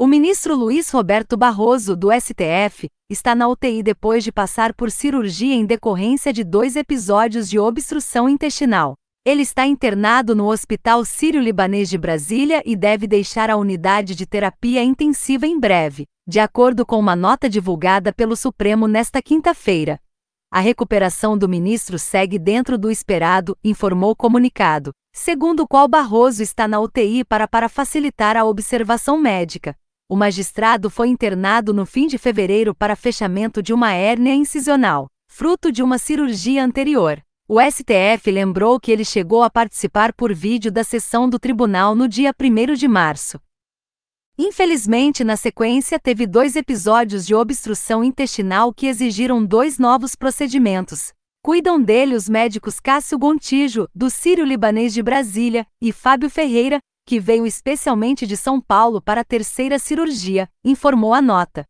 O ministro Luiz Roberto Barroso, do STF, está na UTI depois de passar por cirurgia em decorrência de dois episódios de obstrução intestinal. Ele está internado no Hospital Sírio-Libanês de Brasília e deve deixar a unidade de terapia intensiva em breve, de acordo com uma nota divulgada pelo Supremo nesta quinta-feira. A recuperação do ministro segue dentro do esperado, informou o comunicado, segundo o qual Barroso está na UTI para, para facilitar a observação médica. O magistrado foi internado no fim de fevereiro para fechamento de uma hérnia incisional, fruto de uma cirurgia anterior. O STF lembrou que ele chegou a participar por vídeo da sessão do tribunal no dia 1 de março. Infelizmente, na sequência, teve dois episódios de obstrução intestinal que exigiram dois novos procedimentos. Cuidam dele os médicos Cássio Gontijo, do Sírio Libanês de Brasília, e Fábio Ferreira, que veio especialmente de São Paulo para a terceira cirurgia, informou a nota.